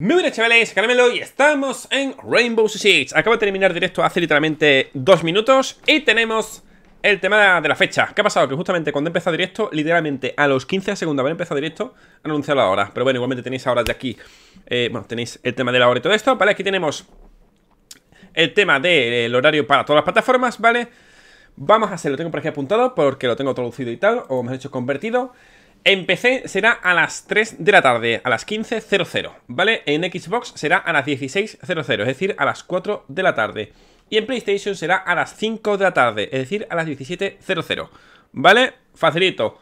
Muy buenas chavales, Caramelo y estamos en Rainbow Six Acabo de terminar directo hace literalmente dos minutos y tenemos el tema de la fecha ¿Qué ha pasado? Que justamente cuando empezado directo, literalmente a los 15 segundos de haber empezado directo Han anunciado la hora, pero bueno, igualmente tenéis ahora de aquí eh, Bueno, tenéis el tema de la hora y todo esto, ¿vale? Aquí tenemos el tema del horario para todas las plataformas, ¿vale? Vamos a hacerlo. lo tengo por aquí apuntado porque lo tengo traducido y tal, o mejor dicho, convertido PC será a las 3 de la tarde, a las 15.00, ¿vale? En Xbox será a las 16.00, es decir, a las 4 de la tarde. Y en PlayStation será a las 5 de la tarde, es decir, a las 17.00, ¿vale? Facilito.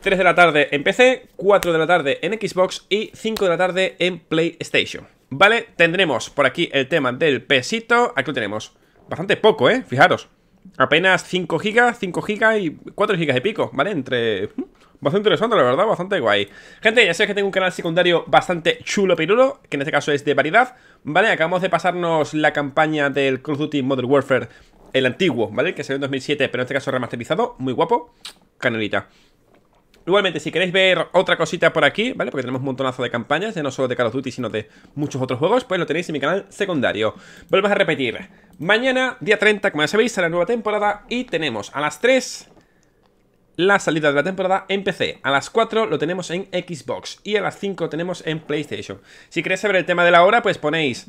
3 de la tarde en PC, 4 de la tarde en Xbox y 5 de la tarde en PlayStation. ¿Vale? Tendremos por aquí el tema del pesito. Aquí lo tenemos. Bastante poco, ¿eh? Fijaros. Apenas 5 gigas, 5 gigas y 4 gigas de pico, ¿vale? Entre... Bastante interesante, la verdad, bastante guay. Gente, ya sabéis que tengo un canal secundario bastante chulo pirulo, que en este caso es de variedad. Vale, acabamos de pasarnos la campaña del Call of Duty Modern Warfare, el antiguo, ¿vale? Que salió en 2007, pero en este caso remasterizado, muy guapo. Canelita. Igualmente, si queréis ver otra cosita por aquí, ¿vale? Porque tenemos un montonazo de campañas, ya no solo de Call of Duty, sino de muchos otros juegos, pues lo tenéis en mi canal secundario. Volvemos a repetir. Mañana, día 30, como ya sabéis, será la nueva temporada y tenemos a las 3 la salida de la temporada en PC. A las 4 lo tenemos en Xbox y a las 5 tenemos en PlayStation. Si queréis saber el tema de la hora, pues ponéis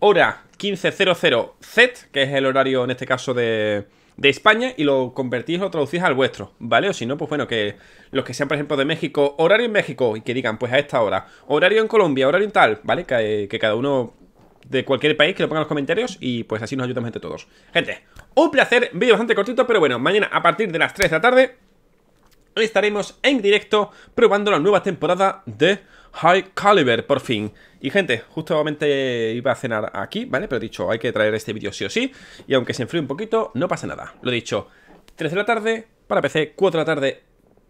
hora 15.00 Z, que es el horario en este caso de, España y lo convertís lo traducís al vuestro, ¿vale? O si no, pues bueno, que los que sean, por ejemplo, de México, horario en México, y que digan, pues a esta hora, horario en Colombia, horario en tal, ¿vale? Que, cada uno de cualquier país que lo ponga en los comentarios y pues así nos ayudamos entre todos. Gente, un placer, vídeo bastante cortito, pero bueno, mañana a partir de las 3 de la tarde estaremos en directo probando la nueva temporada de High Caliber, por fin. Y gente, justamente iba a cenar aquí, ¿vale? Pero he dicho, hay que traer este vídeo sí o sí. Y aunque se enfríe un poquito, no pasa nada. Lo he dicho, 3 de la tarde para PC, 4 de la tarde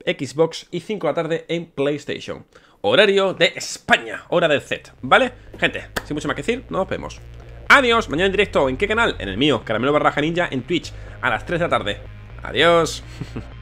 Xbox y 5 de la tarde en PlayStation. Horario de España, hora del set, ¿vale? Gente, sin mucho más que decir, nos vemos. Adiós, mañana en directo, ¿en qué canal? En el mío, Caramelo Barraja Ninja, en Twitch, a las 3 de la tarde. Adiós.